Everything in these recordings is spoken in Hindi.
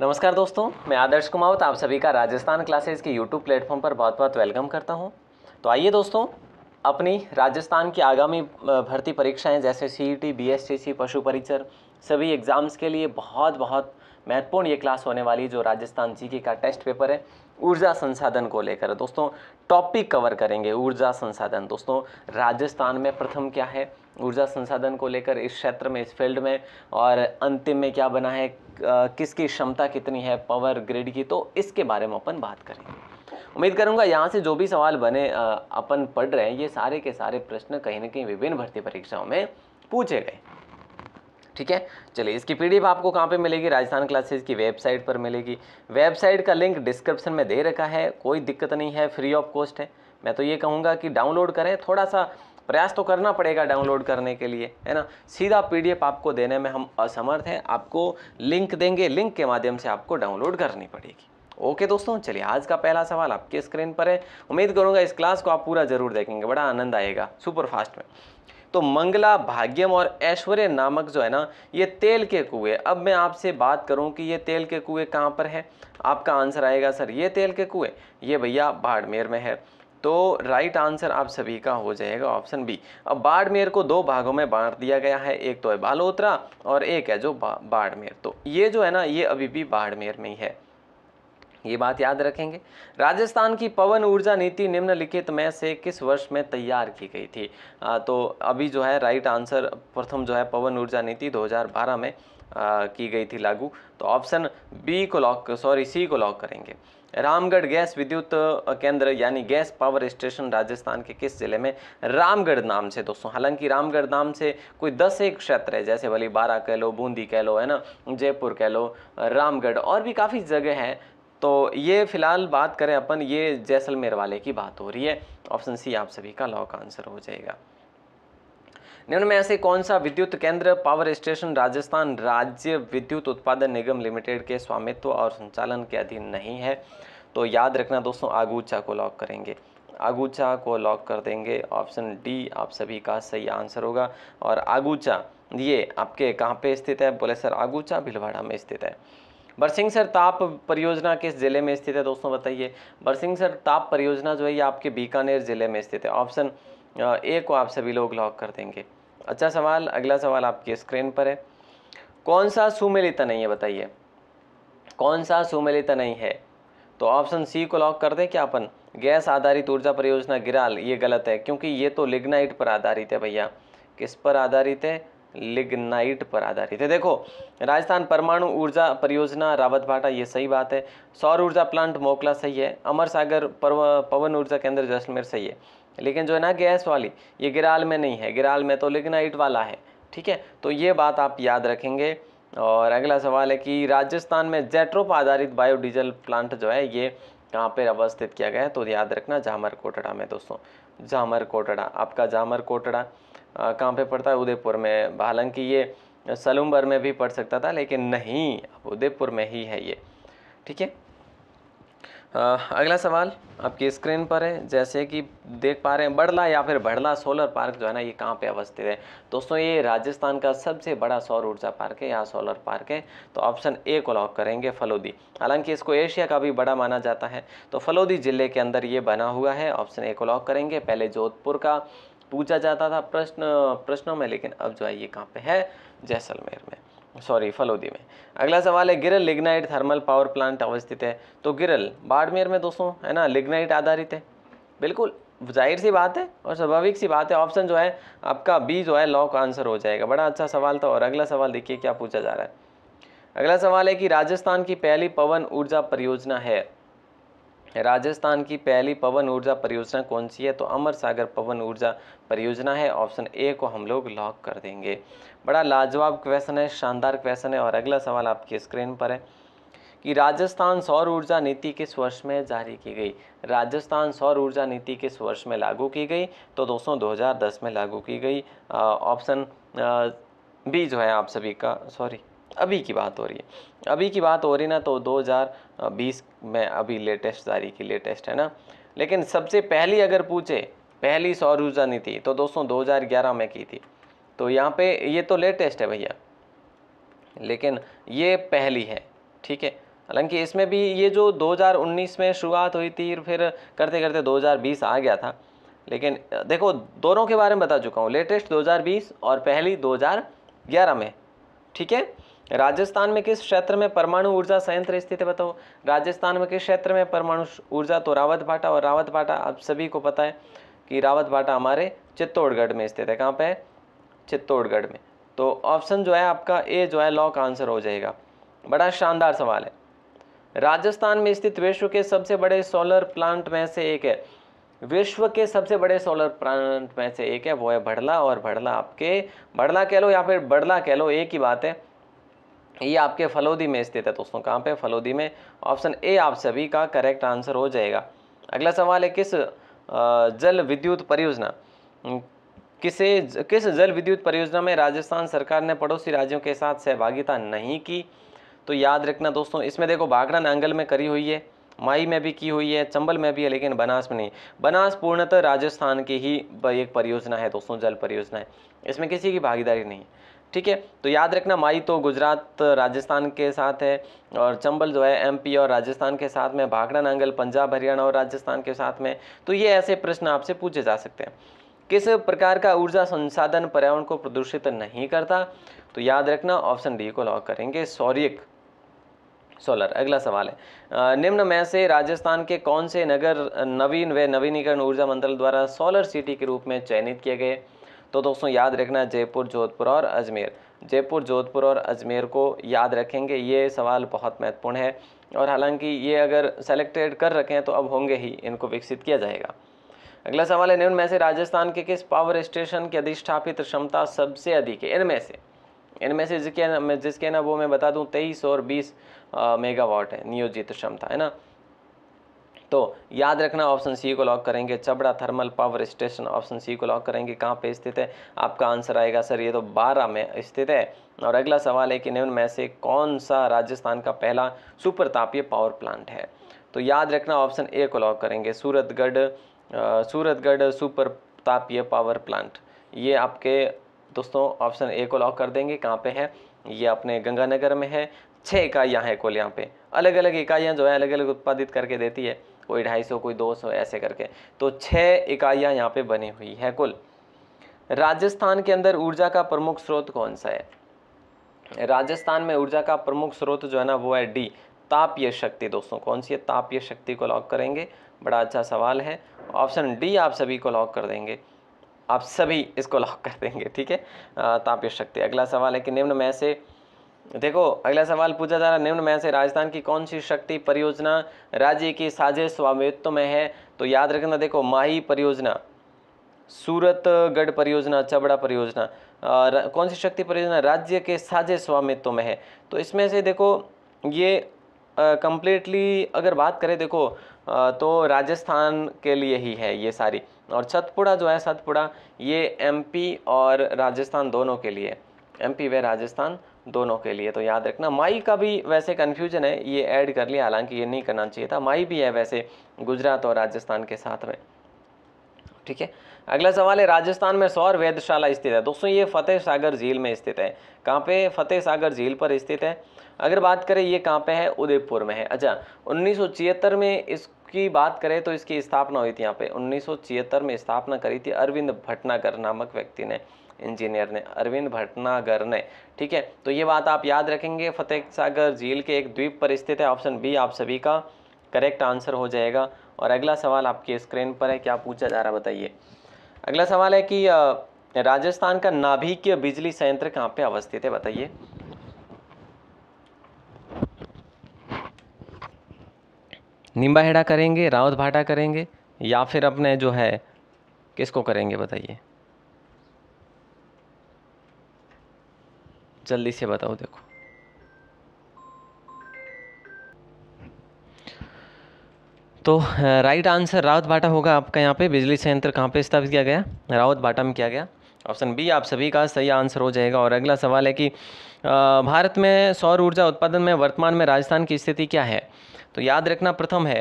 नमस्कार दोस्तों मैं आदर्श कुमावत आप सभी का राजस्थान क्लासेस के यूट्यूब प्लेटफॉर्म पर बहुत बहुत वेलकम करता हूं तो आइए दोस्तों अपनी राजस्थान की आगामी भर्ती परीक्षाएं जैसे C E T B S C पशु परिचर सभी एग्ज़ाम्स के लिए बहुत बहुत महत्वपूर्ण ये क्लास होने वाली जो राजस्थान जी के e का टेस्ट पेपर है ऊर्जा संसाधन को लेकर दोस्तों टॉपिक कवर करेंगे ऊर्जा संसाधन दोस्तों राजस्थान में प्रथम क्या है ऊर्जा संसाधन को लेकर इस क्षेत्र में इस फील्ड में और अंतिम में क्या बना है किसकी क्षमता कितनी है पावर ग्रिड की तो इसके बारे में अपन बात करेंगे उम्मीद करूंगा यहाँ से जो भी सवाल बने अपन पढ़ रहे हैं ये सारे के सारे प्रश्न कहीं ना कहीं विभिन्न भर्ती परीक्षाओं में पूछे गए ठीक है चलिए इसकी पीडीएफ आपको कहाँ पे मिलेगी राजस्थान क्लासेस की वेबसाइट पर मिलेगी वेबसाइट का लिंक डिस्क्रिप्शन में दे रखा है कोई दिक्कत नहीं है फ्री ऑफ कॉस्ट है मैं तो ये कहूँगा कि डाउनलोड करें थोड़ा सा प्रयास तो करना पड़ेगा डाउनलोड करने के लिए है ना सीधा पीडीएफ आपको देने में हम असमर्थ हैं आपको लिंक देंगे लिंक के माध्यम से आपको डाउनलोड करनी पड़ेगी ओके दोस्तों चलिए आज का पहला सवाल आपके स्क्रीन पर है उम्मीद करूंगा इस क्लास को आप पूरा जरूर देखेंगे बड़ा आनंद आएगा सुपर फास्ट में तो मंगला भाग्यम और ऐश्वर्य नामक जो है ना ये तेल के कुएँ अब मैं आपसे बात करूँ कि ये तेल के कुएँ कहाँ पर है आपका आंसर आएगा सर ये तेल के कुएँ ये भैया बाड़मेर में है तो राइट आंसर आप सभी का हो जाएगा ऑप्शन बी अब बाड़मेर को दो भागों में बांट दिया गया है एक तो है बालोतरा और एक है जो बा, बाड़मेर तो ये जो है ना ये अभी भी बाड़मेर में ही है ये बात याद रखेंगे राजस्थान की पवन ऊर्जा नीति निम्नलिखित में से किस वर्ष में तैयार की गई थी आ, तो अभी जो है राइट आंसर प्रथम जो है पवन ऊर्जा नीति 2012 में आ, की गई थी लागू तो ऑप्शन बी को लॉक सॉरी सी को लॉक करेंगे रामगढ़ गैस विद्युत केंद्र यानी गैस पावर स्टेशन राजस्थान के किस जिले में रामगढ़ नाम से दोस्तों हालांकि रामगढ़ नाम से कोई दस एक क्षेत्र है जैसे भली बारा कह लो बूंदी कह लो है ना जयपुर कह लो रामगढ़ और भी काफ़ी जगह है तो ये फ़िलहाल बात करें अपन ये जैसलमेर वाले की बात हो रही है ऑप्शन सी आप सभी का लॉक आंसर हो जाएगा निम्न में ऐसे कौन सा विद्युत केंद्र पावर स्टेशन राजस्थान राज्य विद्युत उत्पादन निगम लिमिटेड के स्वामित्व और संचालन के अधीन नहीं है तो याद रखना दोस्तों आगूचा को लॉक करेंगे आगूचा को लॉक कर देंगे ऑप्शन डी आप सभी का सही आंसर होगा और आगूचा ये आपके कहाँ पे स्थित है बोले सर आगूचा भिलवाड़ा में स्थित है बरसिंहसर ताप परियोजना किस ज़िले में स्थित है दोस्तों बताइए बरसिंहसर ताप परियोजना जो है ये आपके बीकानेर ज़िले में स्थित है ऑप्शन ए को आप सभी लोग लॉक कर देंगे अच्छा सवाल अगला सवाल आपकी स्क्रीन पर है कौन सा सुमेलिता नहीं है बताइए कौन सा सुमिलित नहीं है तो ऑप्शन सी को लॉक कर दें क्या अपन गैस आधारित ऊर्जा परियोजना गिराल ये गलत है क्योंकि ये तो लिग्नाइट पर आधारित है भैया किस पर आधारित है लिग्नाइट पर आधारित है देखो राजस्थान परमाणु ऊर्जा परियोजना रावत भाटा ये सही बात है सौर ऊर्जा प्लांट मोकला सही है अमर सागर पवन ऊर्जा केंद्र जैसलमेर सही है लेकिन जो है ना गैस वाली ये गिराल में नहीं है गिराल में तो लिग्नाइट वाला है ठीक है तो ये बात आप याद रखेंगे और अगला सवाल है कि राजस्थान में जेट्रोप आधारित बायोडीजल प्लांट जो है ये कहाँ पर अवस्थित किया गया है तो याद रखना जामर कोटड़ा में दोस्तों जामर कोटड़ा आपका जामर कोटड़ा कहाँ पे पड़ता है उदयपुर में हालांकि ये सलूमबर में भी पढ़ सकता था लेकिन नहीं उदयपुर में ही है ये ठीक है अगला सवाल आपकी स्क्रीन पर है जैसे कि देख पा रहे हैं बड़ला या फिर बड़ला सोलर पार्क जो है ना ये कहाँ पे अवस्थित है दोस्तों ये राजस्थान का सबसे बड़ा सौर ऊर्जा पार्क है यहाँ सोलर पार्क है तो ऑप्शन ए को लॉक करेंगे फलोदी हालांकि इसको एशिया का भी बड़ा माना जाता है तो फलोदी जिले के अंदर ये बना हुआ है ऑप्शन ए को लॉक करेंगे पहले जोधपुर का पूछा जाता था प्रश्न प्रश्नों में लेकिन अब जो है ये कहाँ पे है जैसलमेर में सॉरी फलोदी में अगला सवाल है गिरल लिग्नाइट थर्मल पावर प्लांट अवस्थित है तो गिरल बाड़मेर में दोस्तों है ना लिग्नाइट आधारित है बिल्कुल जाहिर सी बात है और स्वाभाविक सी बात है ऑप्शन जो है आपका बी जो है लॉक आंसर हो जाएगा बड़ा अच्छा सवाल था और अगला सवाल देखिए क्या पूछा जा रहा है अगला सवाल है कि राजस्थान की पहली पवन ऊर्जा परियोजना है राजस्थान की पहली पवन ऊर्जा परियोजना कौन सी है तो अमर सागर पवन ऊर्जा परियोजना है ऑप्शन ए को हम लोग लॉक कर देंगे बड़ा लाजवाब क्वेश्चन है शानदार क्वेश्चन है और अगला सवाल आपकी स्क्रीन पर है कि राजस्थान सौर ऊर्जा नीति किस वर्ष में जारी की गई राजस्थान सौर ऊर्जा नीति किस वर्ष में लागू की गई तो दोस्तों 2010 में लागू की गई ऑप्शन बी जो है आप सभी का सॉरी अभी की बात हो रही है अभी की बात हो रही ना तो 2020 में अभी लेटेस्ट जारी की लेटेस्ट है ना लेकिन सबसे पहली अगर पूछे पहली सौर ऊर्जा नीति तो दोस्तों 2011 में की थी तो यहाँ पे ये तो लेटेस्ट है भैया लेकिन ये पहली है ठीक है हालांकि इसमें भी ये जो 2019 में शुरुआत हुई थी फिर करते करते 2020 आ गया था लेकिन देखो दोनों के बारे में बता चुका हूँ लेटेस्ट 2020 और पहली 2011 में ठीक है राजस्थान में किस क्षेत्र में परमाणु ऊर्जा संयंत्र स्थित है बताओ राजस्थान में किस क्षेत्र में परमाणु ऊर्जा तो रावत भाटा और रावत भाटा आप सभी को पता है कि रावत भाटा हमारे चित्तौड़गढ़ में स्थित है कहाँ पे है चित्तौड़गढ़ में तो ऑप्शन जो है आपका ए जो है लॉक आंसर हो जाएगा बड़ा शानदार सवाल है राजस्थान में स्थित विश्व के सबसे बड़े सोलर प्लांट में से एक है विश्व के सबसे बड़े सोलर प्लांट में से एक है वो है भड़ला और भड़ला आपके भड़ला कह लो या फिर बड़ला कह लो एक ही बात है ये आपके फलोदी में स्थित है दोस्तों कहाँ पे फलोदी में ऑप्शन ए आप सभी का करेक्ट आंसर हो जाएगा अगला सवाल है किस जल विद्युत परियोजना किसे किस जल विद्युत परियोजना में राजस्थान सरकार ने पड़ोसी राज्यों के साथ सहभागिता नहीं की तो याद रखना दोस्तों इसमें देखो भागड़ा नांगल में करी हुई है माई में भी की हुई है चंबल में भी है लेकिन बनास में नहीं बनास पूर्णतः राजस्थान की ही एक परियोजना है दोस्तों जल परियोजना है इसमें किसी की भागीदारी नहीं है ठीक है तो याद रखना माई तो गुजरात राजस्थान के साथ है और चंबल जो है एमपी और राजस्थान के साथ में भागड़ा नांगल पंजाब हरियाणा और राजस्थान के साथ में तो ये ऐसे प्रश्न आपसे पूछे जा सकते हैं किस प्रकार का ऊर्जा संसाधन पर्यावरण को प्रदूषित नहीं करता तो याद रखना ऑप्शन डी को लॉक करेंगे सौर्यक सोलर अगला सवाल है निम्न में से राजस्थान के कौन से नगर नवीन व नवीनीकरण ऊर्जा मंत्रालय द्वारा सोलर सिटी के रूप में चयनित किए गए तो दोस्तों याद रखना जयपुर जोधपुर और अजमेर जयपुर जोधपुर और अजमेर को याद रखेंगे ये सवाल बहुत महत्वपूर्ण है और हालांकि ये अगर सेलेक्टेड कर रखें तो अब होंगे ही इनको विकसित किया जाएगा अगला सवाल है निम्न में से राजस्थान के किस पावर स्टेशन की अधिष्ठापित क्षमता सबसे अधिक है इनमें से इनमें से जिसके जिसके ना वो मैं बता दूं तेईस और बीस मेगावाट है नियोजित क्षमता है ना तो याद रखना ऑप्शन सी को लॉक करेंगे Chhabra thermal power station option C को लॉक करेंगे कहाँ पे स्थित है आपका आंसर आएगा सर ये तो बारह में स्थित है और अगला सवाल है कि निम्न में से कौन सा राजस्थान का पहला सुपर तापीय पावर प्लांट है तो याद रखना ऑप्शन ए को लॉक करेंगे सूरतगढ़ सूरतगढ़ सुपर तापीय पावर प्लांट ये आपके दोस्तों ऑप्शन ए को लॉक कर देंगे कहाँ पे है ये अपने गंगानगर में है छः इकाइयाँ हैं कोल यहाँ पे अलग अलग इकाइयाँ जो है अलग अलग उत्पादित करके देती है कोई ढाई सौ कोई दो सौ ऐसे करके तो छः इकाइयाँ यहाँ पे बनी हुई है कुल राजस्थान के अंदर ऊर्जा का प्रमुख स्रोत कौन सा है राजस्थान में ऊर्जा का प्रमुख स्रोत जो है ना वो है डी तापीय शक्ति दोस्तों कौन सी है तापीय शक्ति को लॉक करेंगे बड़ा अच्छा सवाल है ऑप्शन डी आप सभी को लॉक कर देंगे आप सभी इसको लॉक कर देंगे ठीक है तापीय शक्ति अगला सवाल है कि निम्न में से देखो अगला सवाल पूछा जा रहा है निम्न में से राजस्थान की कौन सी शक्ति परियोजना राज्य की साझे स्वामित्व में है तो याद रखना देखो माही परियोजना सूरतगढ़ परियोजना चबड़ा परियोजना कौन सी शक्ति परियोजना राज्य के साझे स्वामित्व में है तो इसमें से देखो ये कंप्लीटली अगर बात करें देखो आ, तो राजस्थान के लिए ही है ये सारी और छतपुड़ा जो है सतपुड़ा ये एमपी और राजस्थान दोनों के लिए एमपी व राजस्थान दोनों के लिए तो याद रखना माई का भी वैसे कन्फ्यूजन है ये ऐड कर लिया हालांकि ये नहीं करना चाहिए था माई भी है वैसे गुजरात और राजस्थान के साथ में ठीक है अगला सवाल है राजस्थान में सौर वेदशाला स्थित है दोस्तों ये फतेह सागर झील में स्थित है कहाँ पे फतेह सागर झील पर स्थित है अगर बात करें ये कहाँ पे है उदयपुर में है अच्छा उन्नीस में इसकी बात करें तो इसकी स्थापना हुई थी यहाँ पे उन्नीस में स्थापना करी थी अरविंद भटनागर नामक व्यक्ति ने इंजीनियर ने अरविंद भटनागर ने ठीक है तो ये बात आप याद रखेंगे फतेह सागर झील के एक द्वीप पर स्थित है ऑप्शन बी आप सभी का करेक्ट आंसर हो जाएगा और अगला सवाल आपके स्क्रीन पर है क्या पूछा जा रहा बताइए अगला सवाल है कि राजस्थान का नाभिकीय बिजली संयंत्र कहाँ पे अवस्थित है बताइए निम्बाहेड़ा करेंगे रावत भाटा करेंगे या फिर अपने जो है किसको करेंगे बताइए जल्दी से बताओ देखो तो राइट आंसर रावत बाटा होगा आपका यहाँ पे बिजली संयंत्र कहाँ पे स्थापित किया गया रावत बाटा में किया गया ऑप्शन बी आप सभी का सही आंसर हो जाएगा और अगला सवाल है कि भारत में सौर ऊर्जा उत्पादन में वर्तमान में राजस्थान की स्थिति क्या है तो याद रखना प्रथम है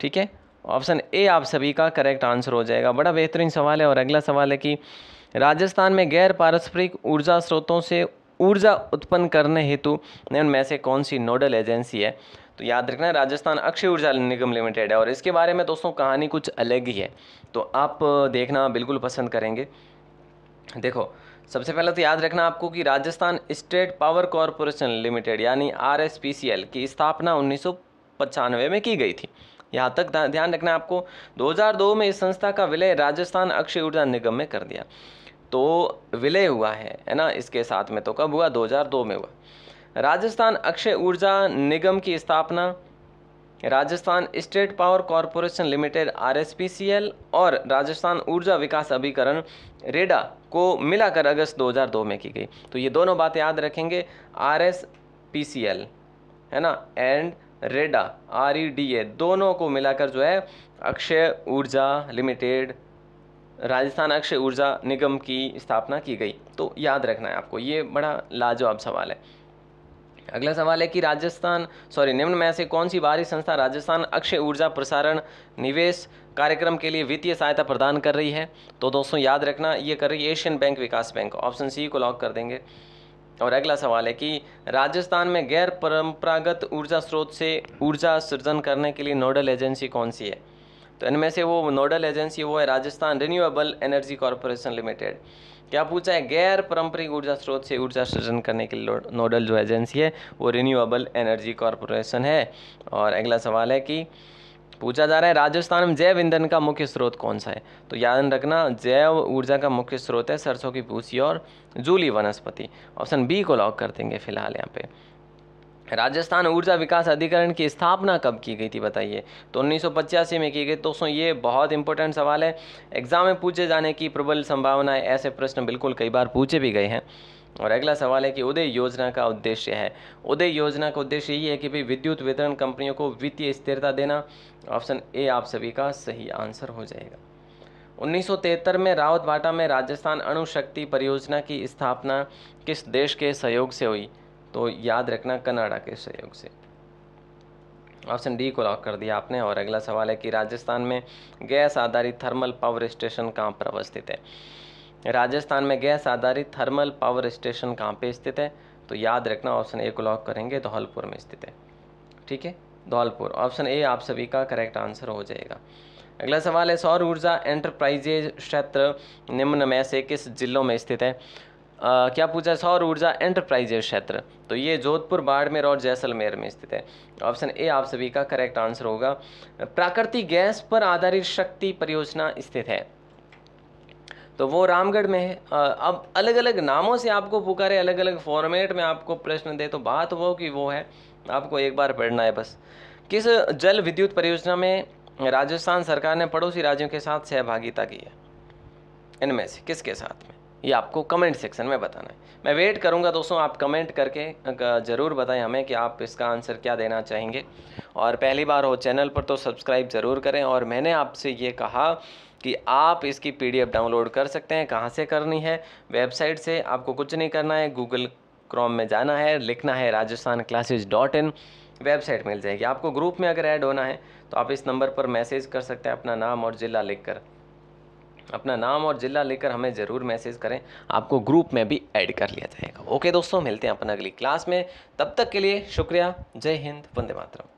ठीक है ऑप्शन ए आप सभी का करेक्ट आंसर हो जाएगा बड़ा बेहतरीन सवाल है और अगला सवाल है कि राजस्थान में गैर पारस्परिक ऊर्जा स्रोतों से ऊर्जा उत्पन्न करने हेतु में से कौन सी नोडल एजेंसी है तो याद रखना राजस्थान अक्षय ऊर्जा निगम लिमिटेड है और इसके बारे में दोस्तों कहानी कुछ अलग ही है तो आप देखना बिल्कुल पसंद करेंगे देखो सबसे पहले तो याद रखना आपको कि Rajasthan state power corporation limited यानी आर की स्थापना उन्नीस में की गई थी यहाँ तक ध्यान रखना आपको 2002 में इस संस्था का विलय राजस्थान अक्षय ऊर्जा निगम में कर दिया तो विलय हुआ है है ना इसके साथ में तो कब हुआ 2002 में हुआ राजस्थान अक्षय ऊर्जा निगम की स्थापना Rajasthan state power corporation limited R और राजस्थान ऊर्जा विकास अभिकरण रेडा को मिलाकर अगस्त 2002 में की गई तो ये दोनों बातें याद रखेंगे आर है ना and REDA R E D A दोनों को मिलाकर जो है अक्षय ऊर्जा लिमिटेड राजस्थान अक्षय ऊर्जा निगम की स्थापना की गई तो याद रखना है आपको ये बड़ा लाजवाब सवाल है अगला सवाल है कि राजस्थान सॉरी निम्न में से कौन सी बाहरी संस्था राजस्थान अक्षय ऊर्जा प्रसारण निवेश कार्यक्रम के लिए वित्तीय सहायता प्रदान कर रही है तो दोस्तों याद रखना ये कर रही है एशियन बैंक विकास बैंक ऑप्शन सी को लॉक कर देंगे और अगला सवाल है कि राजस्थान में गैर परंपरागत ऊर्जा स्रोत से ऊर्जा सृजन करने के लिए नोडल एजेंसी कौन सी है तो इनमें से वो नोडल एजेंसी वो है Rajasthan renewable energy corporation limited क्या पूछा है गैर पारंपरिक ऊर्जा स्रोत से ऊर्जा सृजन करने के लिए नोडल जो एजेंसी है वो रिन्यूएबल एनर्जी कॉरपोरेशन है और अगला सवाल है कि पूछा जा रहा है राजस्थान में जैव ईंधन का मुख्य स्रोत कौन सा है तो याद रखना जैव ऊर्जा का मुख्य स्रोत है सरसों की भूसी और जूली वनस्पति ऑप्शन बी को लॉक कर देंगे फिलहाल यहाँ पे राजस्थान ऊर्जा विकास अधिकरण की स्थापना कब की गई थी बताइए तो उन्नीस में की गई दोस्तों ये बहुत इंपॉर्टेंट सवाल है एग्जाम में पूछे जाने की प्रबल संभावना है ऐसे प्रश्न बिल्कुल कई बार पूछे भी गए हैं और अगला सवाल है कि उदय योजना का उद्देश्य है उदय योजना का उद्देश्य यही है कि भाई विद्युत वितरण कंपनियों को वित्तीय स्थिरता देना ऑप्शन ए आप सभी का सही आंसर हो जाएगा 1973 में रावत भाटा में राजस्थान अणुशक्ति परियोजना की स्थापना किस देश के सहयोग से हुई तो याद रखना कनाडा के सहयोग से ऑप्शन डी को लॉक कर दिया आपने और अगला सवाल है कि राजस्थान में गैस आधारित थर्मल पावर स्टेशन कहाँ पर अवस्थित है राजस्थान में गैस आधारित थर्मल पावर स्टेशन कहाँ पे स्थित है तो याद रखना ऑप्शन ए को लॉक करेंगे धौलपुर में स्थित है ठीक है धौलपुर ऑप्शन ए आप सभी का करेक्ट आंसर हो जाएगा अगला सवाल है सौर ऊर्जा एंटरप्राइजेज क्षेत्र निम्न में से किस जिलों में स्थित है आ, क्या पूछा है सौर ऊर्जा एंटरप्राइजेज क्षेत्र तो ये जोधपुर बाड़मेर और जैसलमेर में स्थित है ऑप्शन ए आप सभी का करेक्ट आंसर होगा प्राकृतिक गैस पर आधारित शक्ति परियोजना स्थित है तो वो रामगढ़ में है अब अलग अलग नामों से आपको पुकारे अलग अलग फॉर्मेट में आपको प्रश्न दे तो बात वो कि वो है आपको एक बार पढ़ना है बस किस जल विद्युत परियोजना में राजस्थान सरकार ने पड़ोसी राज्यों के साथ सहभागिता की है इनमें से किसके साथ में ये आपको कमेंट सेक्शन में बताना है मैं वेट करूँगा दोस्तों आप कमेंट करके ज़रूर बताएं हमें कि आप इसका आंसर क्या देना चाहेंगे और पहली बार हो चैनल पर तो सब्सक्राइब ज़रूर करें और मैंने आपसे ये कहा कि आप इसकी पीडीएफ डाउनलोड कर सकते हैं कहाँ से करनी है वेबसाइट से आपको कुछ नहीं करना है गूगल क्रोम में जाना है लिखना है Rajasthan classes dot in website मिल जाएगी आपको ग्रुप में अगर ऐड होना है तो आप इस नंबर पर मैसेज कर सकते हैं अपना नाम और ज़िला लिख कर अपना नाम और ज़िला लेकर हमें ज़रूर मैसेज करें आपको ग्रुप में भी ऐड कर लिया जाएगा ओके दोस्तों मिलते हैं अपन अगली क्लास में तब तक के लिए शुक्रिया जय हिंद वंदे मातरम